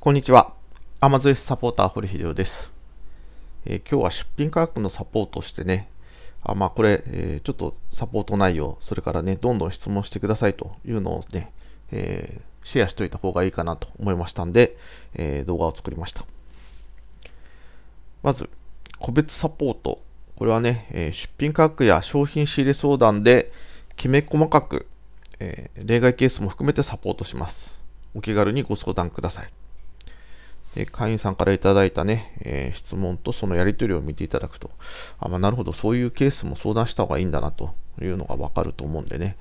こんにちは。アマゾエスサポーター、堀秀夫です、えー、今日は出品価格のサポートしてね、あまあ、これ、えー、ちょっとサポート内容、それからね、どんどん質問してくださいというのをね、えー、シェアしといた方がいいかなと思いましたんで、え動画を作りました。まず、個別サポート。これはね、え出品価格や商品仕入れ相談で、きめ細かく、え例外ケースも含めてサポートします。お気軽にご相談ください。会員さんからいただいたね、えー、質問とそのやり取りを見ていただくと、あまあ、なるほど、そういうケースも相談した方がいいんだなというのがわかると思うんでね、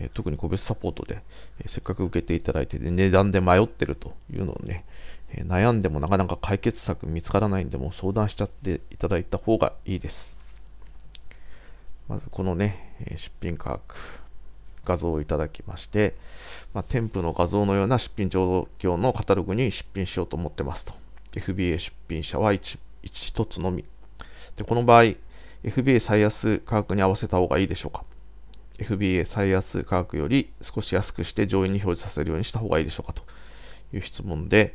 えー、特に個別サポートで、えー、せっかく受けていただいて、値段で迷ってるというのをね、え悩んでもなかなか解決策見つからないんで、も相談しちゃっていただいた方がいいです。まずこのね、出品価格画像をいただきまして、まあ、添付の画像のような出品状況のカタログに出品しようと思ってますと。FBA 出品者は 1, 1つのみ。で、この場合、FBA 最安価格に合わせた方がいいでしょうか ?FBA 最安価格より少し安くして上位に表示させるようにした方がいいでしょうかという質問で、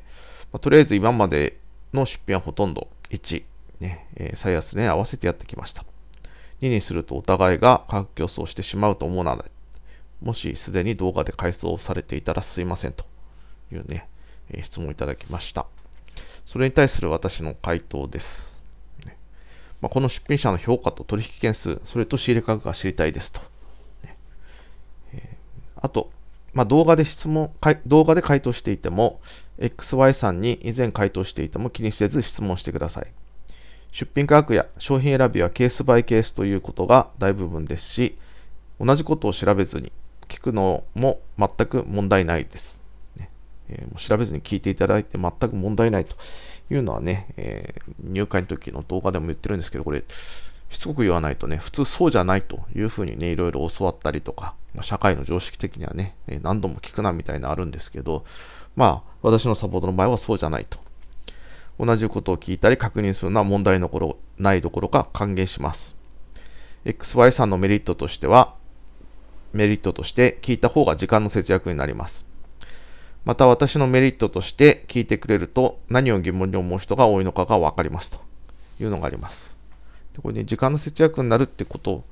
まあ、とりあえず今までの出品はほとんど1、ねえ最安値、ね、合わせてやってきました。2にするとお互いが価格競争してしまうと思うないもしすでに動画で回装されていたらすいませんというね、えー、質問をいただきました。それに対する私の回答です。ね、まあ、この出品者の評価と取引件数、それと仕入れ価格が知りたいですと。ね、えー、あと、まあ、動画で質問、動画で回答していても、XY さんに以前回答していても気にせず質問してください。出品価格や商品選びはケースバイケースということが大部分ですし、同じことを調べずに聞くのも全く問題ないです。ねえー、もう調べずに聞いていただいて全く問題ないというのはね、えー、入会の時の動画でも言ってるんですけど、これ、しつこく言わないとね、普通そうじゃないというふうにね、いろいろ教わったりとか、社会の常識的にはね、何度も聞くなみたいなあるんですけど、まあ、私のサポートの場合はそうじゃないと。同じことを聞いたり確認するのは問題のころないどころか歓迎します。XY さんのメリットとしては、メリットとして聞いた方が時間の節約になります。また私のメリットとして聞いてくれると何を疑問に思う人が多いのかが分かりますというのがあります。でこれね、時間の節約になるってこと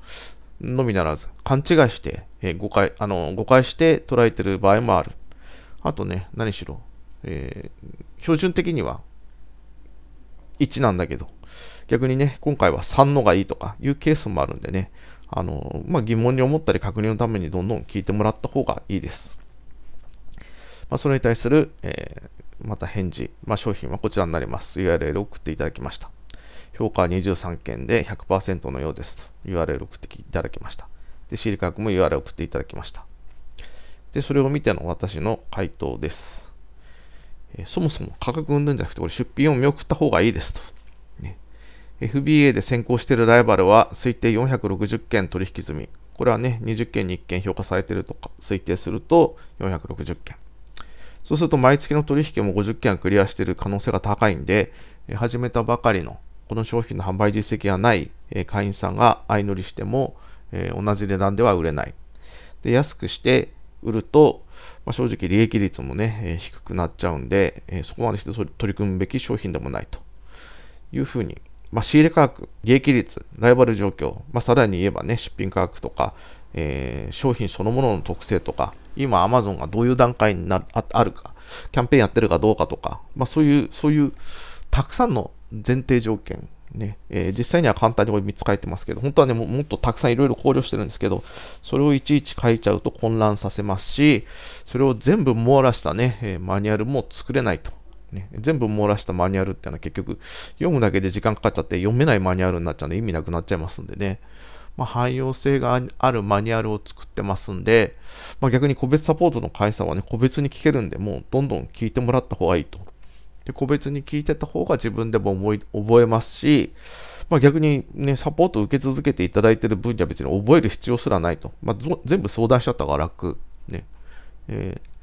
のみならず、勘違いして、えー、誤解、あの、誤解して捉えてる場合もある。あとね、何しろ、えー、標準的には1なんだけど、逆にね、今回は3のがいいとかいうケースもあるんでね、あの、まあ、疑問に思ったり確認のためにどんどん聞いてもらった方がいいです。まあ、それに対する、えー、また返事、まあ、商品はこちらになります。URL を送っていただきました。評価は23件で100%のようですと URL を送っていただきました。で、仕入れ価格も URL を送っていただきました。で、それを見ての私の回答です。えー、そもそも価格うんんじゃなくて、これ出品を見送った方がいいですと。FBA で先行しているライバルは推定460件取引済み。これはね、20件に1件評価されているとか推定すると460件。そうすると毎月の取引も50件クリアしている可能性が高いんで、始めたばかりのこの商品の販売実績がない会員さんが相乗りしても同じ値段では売れない。で安くして売ると、まあ、正直利益率もね、低くなっちゃうんで、そこまでして取り組むべき商品でもないというふうにまあ、仕入れ価格、利益率、ライバル状況、まあ、さらに言えばね、出品価格とか、えー、商品そのものの特性とか、今 Amazon がどういう段階になるああるか、キャンペーンやってるかどうかとか、まあ、そういう、そういう、たくさんの前提条件、ね、えー、実際には簡単にこれ3つ書いてますけど、本当はね、ももっとたくさんいろいろ考慮してるんですけど、それをいちいち書いちゃうと混乱させますし、それを全部網羅したね、マニュアルも作れないと。ね、全部漏らしたマニュアルっていうのは結局読むだけで時間かかっちゃって読めないマニュアルになっちゃうんで意味なくなっちゃいますんでね。まあ、汎用性があるマニュアルを作ってますんで、まあ、逆に個別サポートの会社はね、個別に聞けるんで、もうどんどん聞いてもらった方がいいと。で、個別に聞いてた方が自分でも思い覚えますし、まあ、逆にね、サポートを受け続けていただいてる分には別に覚える必要すらないと。まあ、全部相談しちゃった方が楽。ね。えー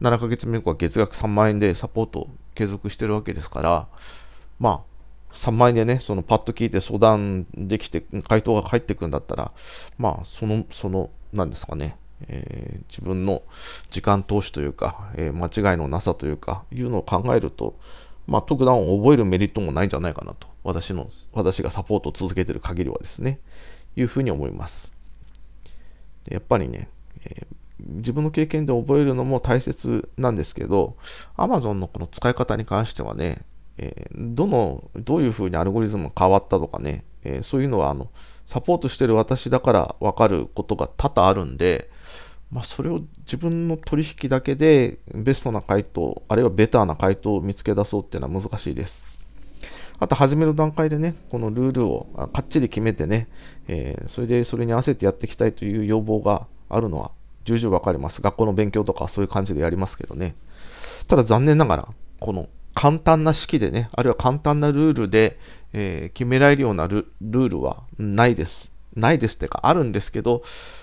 7ヶ月目以降は月額3万円でサポートを継続してるわけですから、まあ、3万円でね、そのパッと聞いて相談できて、回答が返ってくるんだったら、まあ、その、その、なんですかね、えー、自分の時間投資というか、えー、間違いのなさというか、いうのを考えると、まあ、特段を覚えるメリットもないんじゃないかなと、私の、私がサポートを続けてる限りはですね、いうふうに思います。やっぱりね、えー、自分の経験で覚えるのも大切なんですけど、Amazon のこの使い方に関してはね、えー、どの、どういうふうにアルゴリズムが変わったとかね、えー、そういうのはあのサポートしてる私だから分かることが多々あるんで、まあ、それを自分の取引だけでベストな回答、あるいはベターな回答を見つけ出そうっていうのは難しいです。あと、初めの段階でね、このルールをかっちり決めてね、えー、それでそれに合わせてやっていきたいという要望があるのは重々わかります。学校の勉強とかそういう感じでやりますけどね。ただ残念ながら、この簡単な式でね、あるいは簡単なルールで、えー、決められるようなルールはないです。ないですってかあるんですけど、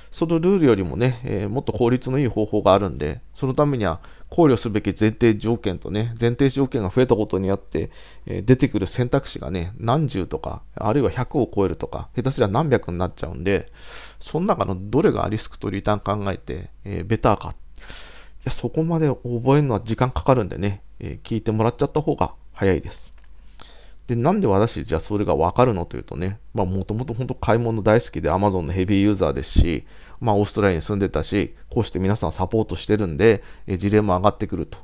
そのルールよりもね、えー、もっと効率のいい方法があるんで、そのためには考慮すべき前提条件とね、前提条件が増えたことによって、えー、出てくる選択肢がね、何十とか、あるいは100を超えるとか、下手すりゃ何百になっちゃうんで、その中のどれがリスクとリターン考えて、えー、ベターか。いや、そこまで覚えるのは時間かかるんでね、え聞いてもらっちゃった方が早いです。で、なんで私、じゃあそれがわかるのというとね、まあもともと本当買い物大好きで Amazon のヘビーユーザーですし、まあオーストラリアに住んでたし、こうして皆さんサポートしてるんで、え事例も上がってくると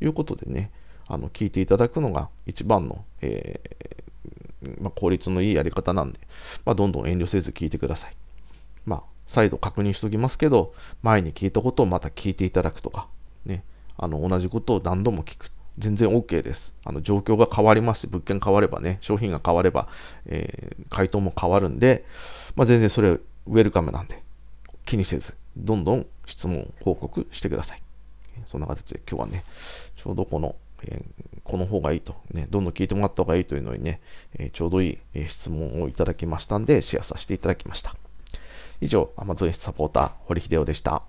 いうことでね、あの聞いていただくのが一番の、えー、まあ、効率のいいやり方なんで、まあ、どんどん遠慮せず聞いてください。まあ、再度確認しておきますけど、前に聞いたことをまた聞いていただくとか、ね、あの同じことを何度も聞く。全然 OK です。あの状況が変わります物件変わればね、商品が変われば、えー、回答も変わるんで、まあ、全然それウェルカムなんで、気にせず、どんどん質問、報告してください。そんな形で今日はね、ちょうどこの、えー、この方がいいと、ね、どんどん聞いてもらった方がいいというのにね、えー、ちょうどいい、え質問をいただきましたんで、シェアさせていただきました。以上、Amazon サポーター、堀秀夫でした。